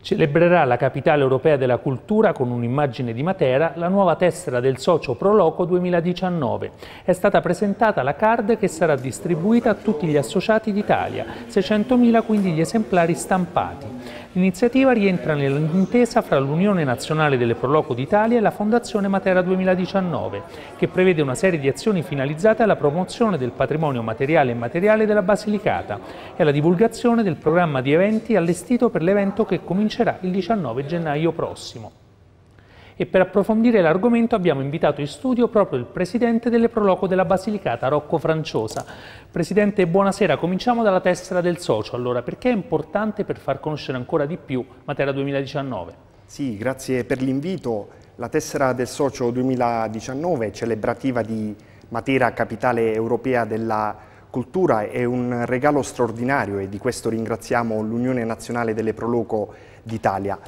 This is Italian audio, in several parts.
Celebrerà la capitale europea della cultura con un'immagine di Matera, la nuova tessera del socio Proloco 2019. È stata presentata la card che sarà distribuita a tutti gli associati d'Italia, 600.000 quindi gli esemplari stampati. L'iniziativa rientra nell'intesa fra l'Unione Nazionale delle Proloco d'Italia e la Fondazione Matera 2019, che prevede una serie di azioni finalizzate alla promozione del patrimonio materiale e immateriale della Basilicata e alla divulgazione del programma di eventi allestito per l'evento che comincia comincerà il 19 gennaio prossimo. E per approfondire l'argomento abbiamo invitato in studio proprio il presidente delle Proloco della Basilicata, Rocco Franciosa. Presidente, buonasera. Cominciamo dalla tessera del socio. Allora, perché è importante per far conoscere ancora di più Matera 2019? Sì, grazie per l'invito. La tessera del socio 2019, celebrativa di Matera, capitale europea della cultura è un regalo straordinario e di questo ringraziamo l'Unione Nazionale delle Proloco d'Italia.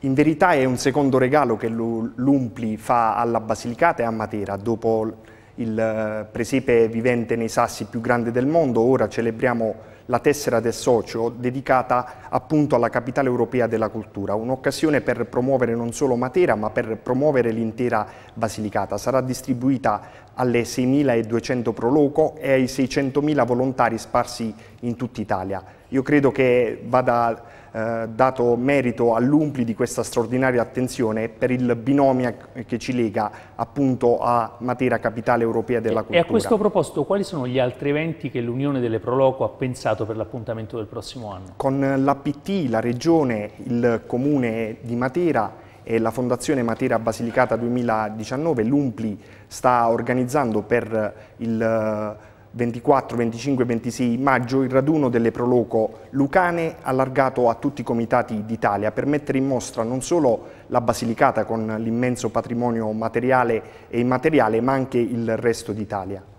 In verità è un secondo regalo che l'Umpli fa alla Basilicata e a Matera dopo il eh, presepe vivente nei sassi più grande del mondo, ora celebriamo la tessera del socio dedicata appunto alla capitale europea della cultura, un'occasione per promuovere non solo Matera ma per promuovere l'intera Basilicata. Sarà distribuita alle 6.200 proloco e ai 600.000 volontari sparsi in tutta Italia. Io credo che vada eh, dato merito all'Umpli di questa straordinaria attenzione per il binomio che ci lega appunto a Matera Capitale Europea della Cultura. E a questo proposito quali sono gli altri eventi che l'Unione delle Proloco ha pensato per l'appuntamento del prossimo anno? Con l'APT, la Regione, il Comune di Matera e la Fondazione Matera Basilicata 2019, l'Umpli sta organizzando per il 24, 25 26 maggio il raduno delle Proloco Lucane allargato a tutti i comitati d'Italia per mettere in mostra non solo la Basilicata con l'immenso patrimonio materiale e immateriale ma anche il resto d'Italia.